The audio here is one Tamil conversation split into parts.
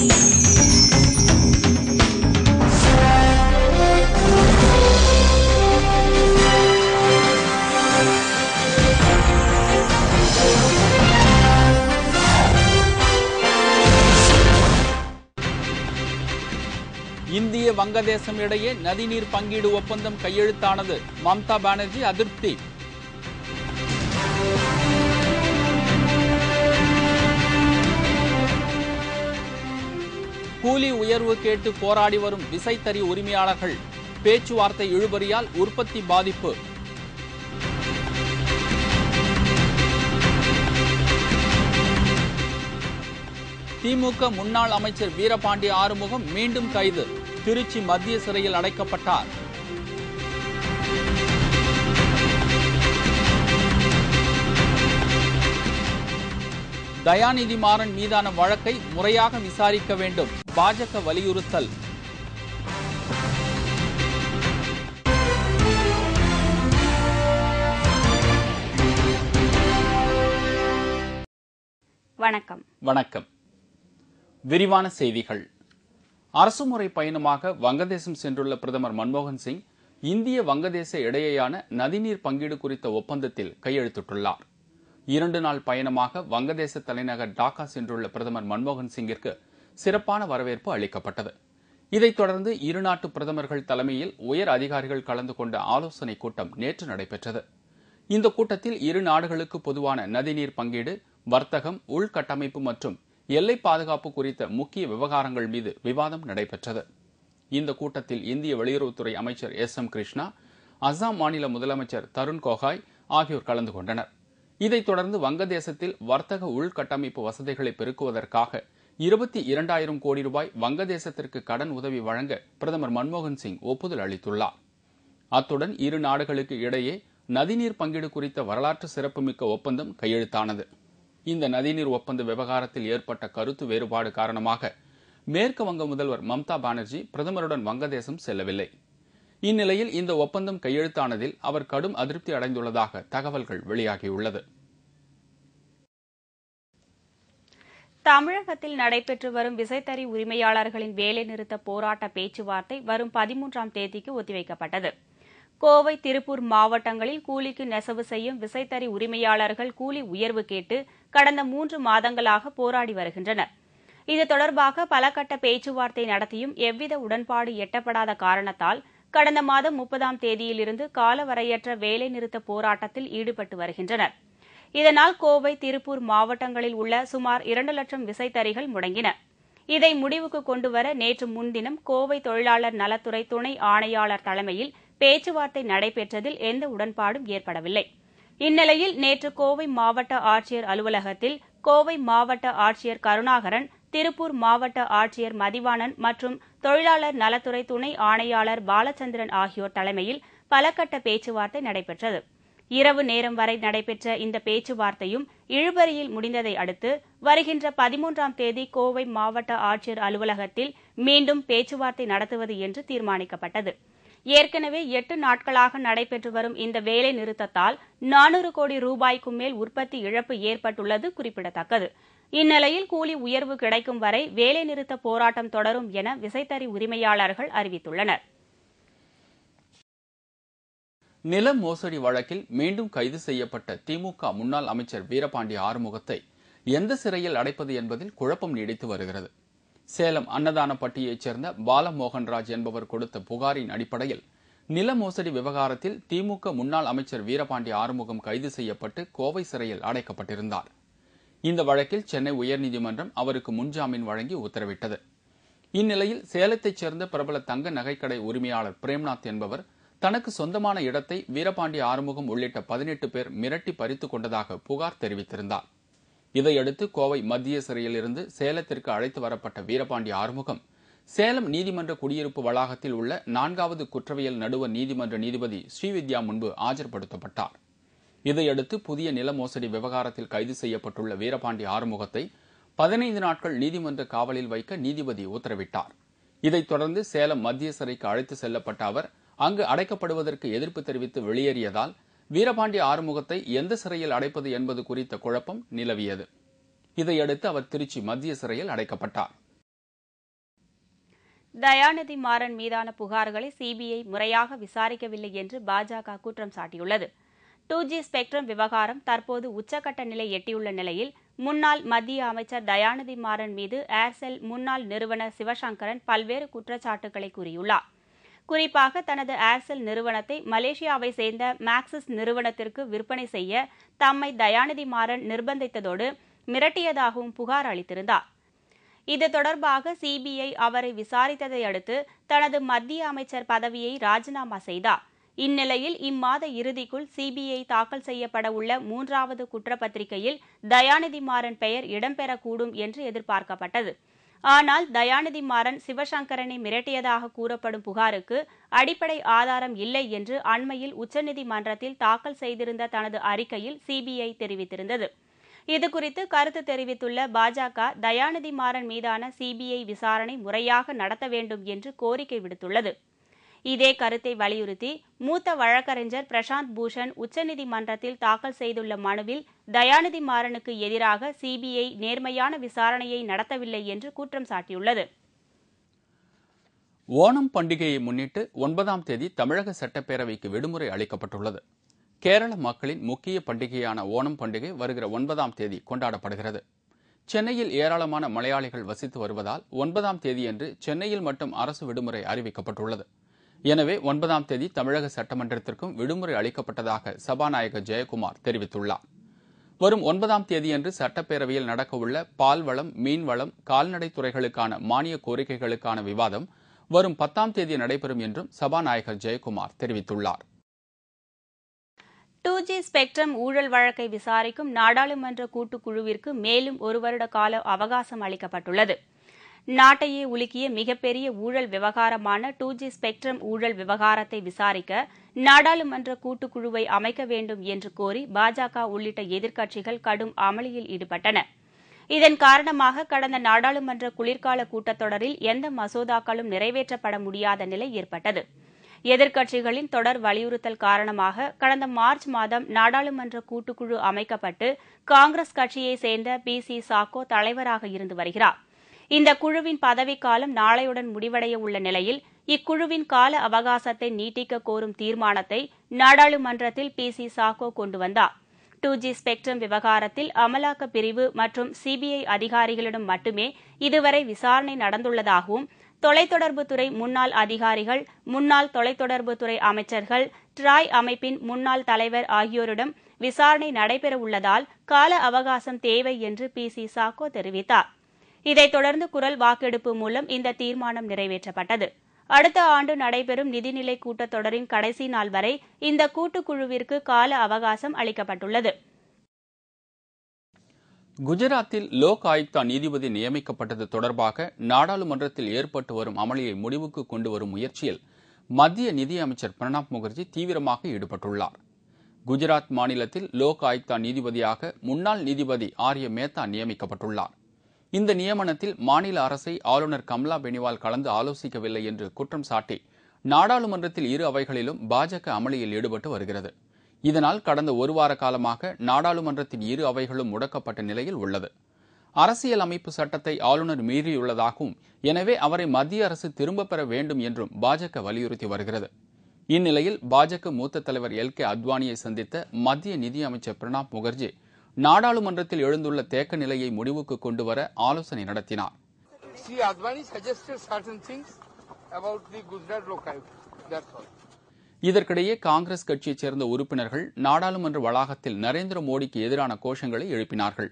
இந்திய வங்கதேசம் இடையே நதிநீர் பங்கீடு ஒப்பந்தம் கையெழுத்தானது மம்தா பானர்ஜி அதிருப்தி கூலி உயர்வு கேட்டு போராடி வரும் விசைத்தறி உரிமையாளர்கள் பேச்சுவார்த்தை இழுபறியால் உற்பத்தி பாதிப்பு திமுக முன்னாள் அமைச்சர் வீரபாண்டி ஆறுமுகம் மீண்டும் கைது திருச்சி மத்திய சிறையில் அடைக்கப்பட்டார் தயாநிதி மாறன் மீதான வழக்கை முறையாக விசாரிக்க வேண்டும் பாஜக வலியுறுத்தல் வணக்கம் வணக்கம் விரிவான செய்திகள் அரசுமுறை பயணமாக வங்கதேசம் சென்றுள்ள பிரதமர் மன்மோகன் சிங் இந்திய வங்கதேச இடையேயான நதிநீர் பங்கீடு குறித்த ஒப்பந்தத்தில் கையெழுத்திட்டுள்ளார் இரண்டு நாள் பயணமாக வங்கதேச தலைநகர் டாக்கா சென்றுள்ள பிரதமர் மன்மோகன் சிங்கிற்கு சிறப்பான வரவேற்பு அளிக்கப்பட்டது இதைத் தொடர்ந்து இருநாட்டு பிரதமர்கள் தலைமையில் உயர் அதிகாரிகள் கலந்து கொண்ட ஆலோசனைக் கூட்டம் நேற்று நடைபெற்றது இந்த கூட்டத்தில் இரு நாடுகளுக்கு பொதுவான நதிநீர் பங்கீடு வர்த்தகம் உள்கட்டமைப்பு மற்றும் எல்லை பாதுகாப்பு குறித்த முக்கிய விவகாரங்கள் மீது விவாதம் நடைபெற்றது இந்த கூட்டத்தில் இந்திய வெளியுறவுத்துறை அமைச்சர் எஸ் எம் கிருஷ்ணா அசாம் மாநில முதலமைச்சர் தருண் கோகாய் ஆகியோர் கலந்து கொண்டனர் இதைத் தொடர்ந்து வங்கதேசத்தில் வர்த்தக உள்கட்டமைப்பு வசதிகளை பெருக்குவதற்காக இருபத்தி இரண்டாயிரம் கோடி ரூபாய் வங்கதேசத்திற்கு கடன் உதவி வழங்க பிரதமர் மன்மோகன் சிங் ஒப்புதல் அளித்துள்ளார் அத்துடன் இரு நாடுகளுக்கு இடையே நதிநீர் பங்கீடு குறித்த வரலாற்று சிறப்புமிக்க ஒப்பந்தம் கையெழுத்தானது இந்த நதிநீர் ஒப்பந்த விவகாரத்தில் ஏற்பட்ட கருத்து வேறுபாடு காரணமாக மேற்கு வங்க முதல்வர் மம்தா பானர்ஜி பிரதமருடன் வங்கதேசம் செல்லவில்லை இந்நிலையில் இந்த ஒப்பந்தம் கையெழுத்தானதில் அவர் கடும் அதிருப்தி அடைந்துள்ளதாக தகவல்கள் வெளியாகியுள்ளது தமிழகத்தில் நடைபெற்று வரும் விசைத்தறி உரிமையாளர்களின் வேலைநிறுத்த போராட்ட பேச்சுவார்த்தை வரும் பதிமூன்றாம் தேதிக்கு ஒத்திவைக்கப்பட்டது கோவை திருப்பூர் மாவட்டங்களில் கூலிக்கு நெசவு செய்யும் விசைத்தறி உரிமையாளர்கள் கூலி உயர்வு கேட்டு கடந்த மூன்று மாதங்களாக போராடி வருகின்றனர் இது தொடர்பாக பலகட்ட பேச்சுவார்த்தை நடத்தியும் எவ்வித உடன்பாடு எட்டப்படாத காரணத்தால் கடந்த மாதம் முப்பதாம் தேதியிலிருந்து காலவரையற்ற வேலைநிறுத்த போராட்டத்தில் ஈடுபட்டு வருகின்றனர் இதனால் கோவை திருப்பூர் மாவட்டங்களில் உள்ள சுமார் இரண்டு லட்சம் விசைத்தறிகள் முடங்கின இதை முடிவுக்கு கொண்டுவர நேற்று முன்தினம் கோவை தொழிலாளர் நலத்துறை துணை ஆணையாளர் தலைமையில் பேச்சுவார்த்தை நடைபெற்றதில் எந்த உடன்பாடும் ஏற்படவில்லை இந்நிலையில் நேற்று கோவை மாவட்ட ஆட்சியர் அலுவலகத்தில் கோவை மாவட்ட ஆட்சியர் கருணாகரன் திருப்பூர் மாவட்ட ஆட்சியர் மதிவாணன் மற்றும் தொழிலாளர் நலத்துறை துணை ஆணையாளர் பாலச்சந்திரன் ஆகியோர் தலைமையில் பலகட்ட பேச்சுவார்த்தை நடைபெற்றது இரவு நேரம் வரை நடைபெற்ற இந்த பேச்சுவார்த்தையும் இழுபறியில் முடிந்ததை அடுத்து வருகின்ற பதிமூன்றாம் தேதி கோவை மாவட்ட ஆட்சியர் அலுவலகத்தில் மீண்டும் பேச்சுவார்த்தை நடத்துவது என்று தீர்மானிக்கப்பட்டது ஏற்கனவே எட்டு நாட்களாக நடைபெற்று வரும் இந்த வேலை நிறுத்தத்தால் நானூறு கோடி ரூபாய்க்கும் மேல் உற்பத்தி இழப்பு ஏற்பட்டுள்ளது குறிப்பிடத்தக்கது இந்நிலையில் கூலி உயர்வு கிடைக்கும் வரை வேலைநிறுத்த போராட்டம் தொடரும் என விசைத்தறி உரிமையாளர்கள் அறிவித்துள்ளனர் நில மோசடி வழக்கில் மீண்டும் கைது செய்யப்பட்ட திமுக முன்னாள் அமைச்சர் வீரபாண்டி ஆறுமுகத்தை எந்த சிறையில் அடைப்பது என்பதில் குழப்பம் நீடித்து வருகிறது சேலம் அன்னதானப்பட்டியைச் சேர்ந்த பாலமோகன்ராஜ் என்பவர் கொடுத்த புகாரின் அடிப்படையில் நில மோசடி விவகாரத்தில் திமுக முன்னாள் அமைச்சர் வீரபாண்டி ஆறுமுகம் கைது செய்யப்பட்டு கோவை சிறையில் அடைக்கப்பட்டிருந்தார் இந்த வழக்கில் சென்னை உயர்நீதிமன்றம் அவருக்கு முன்ஜாமீன் வழங்கி உத்தரவிட்டது இந்நிலையில் சேலத்தைச் சேர்ந்த பிரபல தங்க நகைக்கடை உரிமையாளர் பிரேம்நாத் என்பவர் தனக்கு சொந்தமான இடத்தை வீரபாண்டி ஆறுமுகம் உள்ளிட்ட பதினெட்டு பேர் மிரட்டி பறித்து கொண்டதாக புகார் தெரிவித்திருந்தார் இதையடுத்து கோவை மத்திய சிறையிலிருந்து சேலத்திற்கு அழைத்து வரப்பட்ட வீரபாண்டி ஆறுமுகம் சேலம் நீதிமன்ற குடியிருப்பு வளாகத்தில் உள்ள நான்காவது குற்றவியல் நடுவர் நீதிமன்ற நீதிபதி ஸ்ரீவித்யா முன்பு ஆஜர்படுத்தப்பட்டாா் இதையடுத்து புதிய நில மோசடி விவகாரத்தில் கைது செய்யப்பட்டுள்ள வீரபாண்டி ஆறுமுகத்தை பதினைந்து நாட்கள் நீதிமன்ற காவலில் வைக்க நீதிபதி உத்தரவிட்டார் இதைத் தொடர்ந்து சேலம் மத்திய சிறைக்கு அழைத்து செல்லப்பட்ட அவர் அங்கு அடைக்கப்படுவதற்கு எதிர்ப்பு தெரிவித்து வெளியேறியதால் வீரபாண்டி ஆறுமுகத்தை எந்த சிறையில் அடைப்பது என்பது குறித்த குழப்பம் நிலவியது இதையடுத்து அவர் திருச்சி மத்திய சிறையில் அடைக்கப்பட்டார் தயாநிதி மாறன் மீதான புகார்களை சிபிஐ முறையாக விசாரிக்கவில்லை என்று பாஜக குற்றம் சாட்டியுள்ளது டூ ஜி ஸ்பெக்ட்ரம் விவகாரம் தற்போது உச்சக்கட்ட நிலை எட்டியுள்ள நிலையில் முன்னாள் மத்திய அமைச்சர் தயாநிதி மாறன் மீது ஏர்செல் முன்னாள் நிறுவனர் சிவசங்கரன் பல்வேறு குற்றச்சாட்டுகளை கூறியுள்ளார் குறிப்பாக தனது ஏர்செல் நிறுவனத்தை மலேசியாவை சேர்ந்த மேக்சிஸ் நிறுவனத்திற்கு விற்பனை செய்ய தம்மை தயாநிதி மாறன் நிர்பந்தித்ததோடு மிரட்டியதாகவும் புகார் அளித்திருந்தார் இது தொடர்பாக சிபிஐ அவரை விசாரித்ததை அடுத்து தனது மத்திய அமைச்சர் பதவியை ராஜினாமா செய்தார் இந்நிலையில் இம்மாத இறுதிக்குள் சிபிஐ தாக்கல் செய்யப்பட உள்ள மூன்றாவது குற்றப்பத்திரிகையில் தயாநிதி மாறன் பெயர் இடம்பெறக்கூடும் என்று எதிர்பார்க்கப்பட்டது ஆனால் தயாநிதி மாறன் சிவசங்கரனை மிரட்டியதாக கூறப்படும் புகாருக்கு அடிப்படை ஆதாரம் இல்லை என்று அண்மையில் உச்சநீதிமன்றத்தில் தாக்கல் செய்திருந்த தனது அறிக்கையில் சிபிஐ தெரிவித்திருந்தது இதுகுறித்து கருத்து தெரிவித்துள்ள பாஜக தயாநிதி மாறன் மீதான சிபிஐ விசாரணை முறையாக நடத்த வேண்டும் என்று கோரிக்கை விடுத்துள்ளது இதே கருத்தை வலியுறுத்தி மூத்த வழக்கறிஞர் பிரசாந்த் பூஷன் உச்சநீதிமன்றத்தில் தாக்கல் செய்துள்ள மனுவில் தயாநிதி மாறனுக்கு எதிராக சிபிஐ நேர்மையான விசாரணையை நடத்தவில்லை என்று குற்றம் சாட்டியுள்ளது ஓணம் பண்டிகையை முன்னிட்டு ஒன்பதாம் தேதி தமிழக சட்டப்பேரவைக்கு விடுமுறை அளிக்கப்பட்டுள்ளது கேரள மக்களின் முக்கிய பண்டிகையான ஓணம் பண்டிகை வருகிற ஒன்பதாம் தேதி கொண்டாடப்படுகிறது சென்னையில் ஏராளமான மலையாளிகள் வசித்து வருவதால் ஒன்பதாம் தேதியன்று சென்னையில் மட்டும் அரசு விடுமுறை அறிவிக்கப்பட்டுள்ளது எனவே ஒன்பதாம் தேதி தமிழக சட்டமன்றத்திற்கும் விடுமுறை அளிக்கப்பட்டதாக சபாநாயகர் ஜெயக்குமார் தெரிவித்துள்ளார் வரும் ஒன்பதாம் தேதியன்று சட்டப்பேரவையில் நடக்கவுள்ள பால்வளம் மீன்வளம் கால்நடை துறைகளுக்கான மானிய கோரிக்கைகளுக்கான விவாதம் வரும் பத்தாம் தேதி நடைபெறும் என்றும் சபாநாயகர் ஜெயக்குமார் தெரிவித்துள்ளார் டூ ஜி ஸ்பெக்ட்ரம் ஊழல் வழக்கை விசாரிக்கும் நாடாளுமன்ற கூட்டுக்குழுவிற்கு மேலும் ஒரு வருட கால அவகாசம் அளிக்கப்பட்டுள்ளது நாட்டையே உலுக்கிய மிகப்பெரிய ஊழல் விவகாரமான டூ ஜி ஸ்பெக்ட்ரம் ஊழல் விவகாரத்தை விசாரிக்க நாடாளுமன்ற கூட்டுக்குழுவை அமைக்க வேண்டும் என்று கோரி பாஜக உள்ளிட்ட எதிர்க்கட்சிகள் கடும் அமளியில் ஈடுபட்டன இதன் காரணமாக கடந்த நாடாளுமன்ற குளிர்கால கூட்டத்தொடரில் எந்த மசோதாக்களும் நிறைவேற்றப்பட முடியாத நிலை ஏற்பட்டது எதிர்க்கட்சிகளின் தொடர் வலியுறுத்தல் காரணமாக கடந்த மார்ச் மாதம் நாடாளுமன்ற கூட்டுக்குழு அமைக்கப்பட்டு காங்கிரஸ் கட்சியை சேர்ந்த பி சி சாக்கோ தலைவராக இருந்து வருகிறாா் இந்த குழுவின் பதவிக்காலம் நாளையுடன் முடிவடைய உள்ள நிலையில் இக்குழுவின் கால அவகாசத்தை நீட்டிக்க கோரும் தீர்மானத்தை நாடாளுமன்றத்தில் பி சி சாக்கோ கொண்டு வந்தார் டூ ஜி ஸ்பெக்ட்ரம் விவகாரத்தில் அமலாக்க பிரிவு மற்றும் சிபிஐ அதிகாரிகளிடம் மட்டுமே இதுவரை விசாரணை நடந்துள்ளதாகவும் தொலைத்தொடர்புத்துறை முன்னாள் அதிகாரிகள் முன்னாள் தொலைத்தொடர்புத்துறை அமைச்சர்கள் ட்ராய் அமைப்பின் முன்னாள் தலைவர் ஆகியோரிடம் விசாரணை நடைபெறவுள்ளதால் கால அவகாசம் தேவை என்று பி சி சாக்கோ தெரிவித்தாா் இதைத் தொடர்ந்து குரல் வாக்கெடுப்பு மூலம் இந்த தீர்மானம் நிறைவேற்றப்பட்டது அடுத்த ஆண்டு நடைபெறும் நிதிநிலை கூட்டத்தொடரின் கடைசி நாள் வரை இந்த கூட்டுக்குழுவிற்கு கால அவகாசம் அளிக்கப்பட்டுள்ளது குஜராத்தில் லோக் ஆயுக்தா நீதிபதி நியமிக்கப்பட்டது தொடர்பாக நாடாளுமன்றத்தில் ஏற்பட்டு வரும் அமளியை முடிவுக்கு கொண்டு வரும் முயற்சியில் மத்திய நிதியமைச்சர் பிரணாப் முகர்ஜி தீவிரமாக ஈடுபட்டுள்ளார் குஜராத் மாநிலத்தில் லோக் ஆயுக்தா நீதிபதியாக முன்னாள் நீதிபதி ஆர்ய மேத்தா நியமிக்கப்பட்டுள்ளார் இந்த நியமனத்தில் மாநில அரசை ஆளுநர் கம்லா பெனிவால் கலந்து ஆலோசிக்கவில்லை என்று குற்றம் சாட்டி நாடாளுமன்றத்தில் இரு அவைகளிலும் பாஜக அமளியில் ஈடுபட்டு வருகிறது இதனால் கடந்த ஒரு வார காலமாக நாடாளுமன்றத்தின் இரு அவைகளும் முடக்கப்பட்ட நிலையில் உள்ளது அரசியல் அமைப்பு சட்டத்தை ஆளுநர் மீறியுள்ளதாகவும் எனவே அவரை மத்திய அரசு திரும்பப் பெற வேண்டும் என்றும் பாஜக வலியுறுத்தி வருகிறது இந்நிலையில் பாஜக மூத்த தலைவர் எல் கே அத்வானியை சந்தித்த மத்திய நிதியமைச்சர் பிரணாப் முகர்ஜி நாடாளுமன்றத்தில் எழுந்துள்ள தேக்க நிலையை முடிவுக்கு கொண்டு வர ஆலோசனை நடத்தினார் இதற்கிடையே காங்கிரஸ் கட்சியைச் சேர்ந்த உறுப்பினர்கள் நாடாளுமன்ற வளாகத்தில் நரேந்திர மோடிக்கு எதிரான கோஷங்களை எழுப்பினார்கள்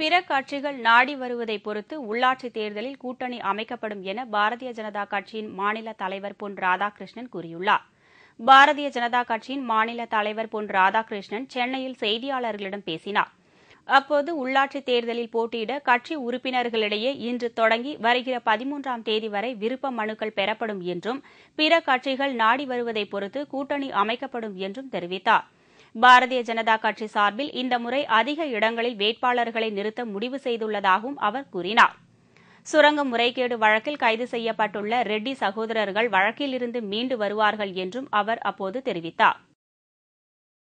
பிற கட்சிகள் நாடி வருவதை பொறுத்து உள்ளாட்சித் தேர்தலில் கூட்டணி அமைக்கப்படும் என பாரதிய ஜனதா கட்சியின் மாநில தலைவர் பொன் ராதாகிருஷ்ணன் கூறியுள்ளார் பாரதிய ஜனதா கட்சியின் மாநில தலைவர் பொன் ராதாகிருஷ்ணன் சென்னையில் செய்தியாளர்களிடம் பேசினார் அப்போது உள்ளாட்சித் தேர்தலில் போட்டியிட கட்சி உறுப்பினர்களிடையே இன்று தொடங்கி வருகிற பதிமூன்றாம் தேதி வரை விருப்ப மனுக்கள் பெறப்படும் என்றும் பிற கட்சிகள் நாடி வருவதை பொறுத்து கூட்டணி அமைக்கப்படும் என்றும் தெரிவித்தாா் பாரதிய ஜனதா கட்சி சார்பில் இந்த முறை அதிக இடங்களில் வேட்பாளர்களை நிறுத்த முடிவு செய்துள்ளதாகவும் அவர் கூறினார் சுரங்க முறைகேடு வழக்கில் கைது செய்யப்பட்டுள்ள ரெட்டி சகோதரர்கள் வழக்கிலிருந்து மீண்டு வருவார்கள் என்றும் அவர் அப்போது தெரிவித்தாா்